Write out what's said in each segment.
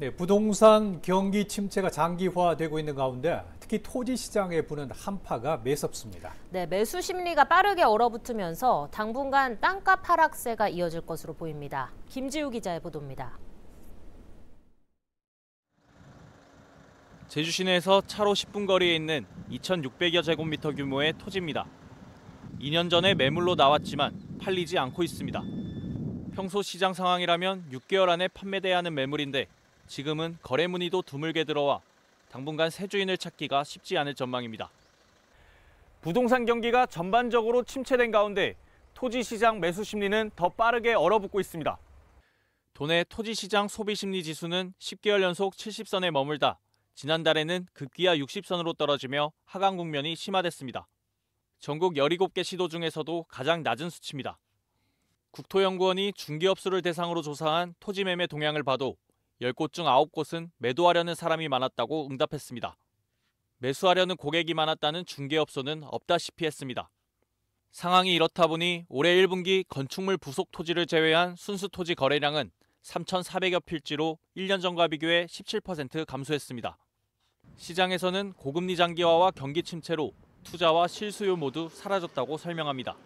네, 부동산 경기 침체가 장기화되고 있는 가운데 특히 토지 시장에 부는 한파가 매섭습니다. 네, 매수 심리가 빠르게 얼어붙으면서 당분간 땅값 하락세가 이어질 것으로 보입니다. 김지우 기자의 보도입니다. 제주 시내에서 차로 10분 거리에 있는 2,600여 제곱미터 규모의 토지입니다. 2년 전에 매물로 나왔지만 팔리지 않고 있습니다. 평소 시장 상황이라면 6개월 안에 판매돼야 하는 매물인데 지금은 거래 문의도 드물게 들어와 당분간 새 주인을 찾기가 쉽지 않을 전망입니다. 부동산 경기가 전반적으로 침체된 가운데 토지 시장 매수 심리는 더 빠르게 얼어붙고 있습니다. 도내 토지 시장 소비 심리 지수는 10개월 연속 70선에 머물다 지난달에는 급기야 60선으로 떨어지며 하강 국면이 심화됐습니다. 전국 17개 시도 중에서도 가장 낮은 수치입니다. 국토연구원이 중개업소를 대상으로 조사한 토지 매매 동향을 봐도 10곳 중 9곳은 매도하려는 사람이 많았다고 응답했습니다. 매수하려는 고객이 많았다는 중개업소는 없다시피 했습니다. 상황이 이렇다 보니 올해 1분기 건축물 부속 토지를 제외한 순수 토지 거래량은 3,400여 필지로 1년 전과 비교해 17% 감소했습니다. 시장에서는 고금리 장기화와 경기 침체로 투자와 실수요 모두 사라졌다고 설명합니다.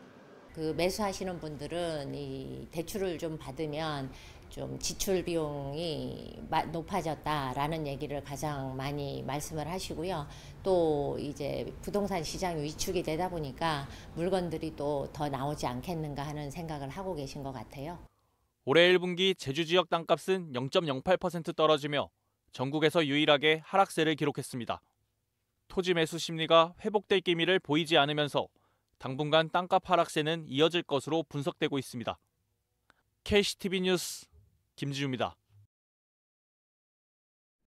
그 매수하시는 분들은 이 대출을 좀 받으면 좀 지출 비용이 높아졌다라는 얘기를 가장 많이 말씀을 하시고요. 또 이제 부동산 시장이 위축이 되다 보니까 물건들이 또 더 나오지 않겠는가 하는 생각을 하고 계신 것 같아요. 올해 1분기 제주 지역 땅값은 0.08% 떨어지며 전국에서 유일하게 하락세를 기록했습니다. 토지 매수 심리가 회복될 기미를 보이지 않으면서 당분간 땅값 하락세는 이어질 것으로 분석되고 있습니다. KCTV 뉴스 김지우입니다.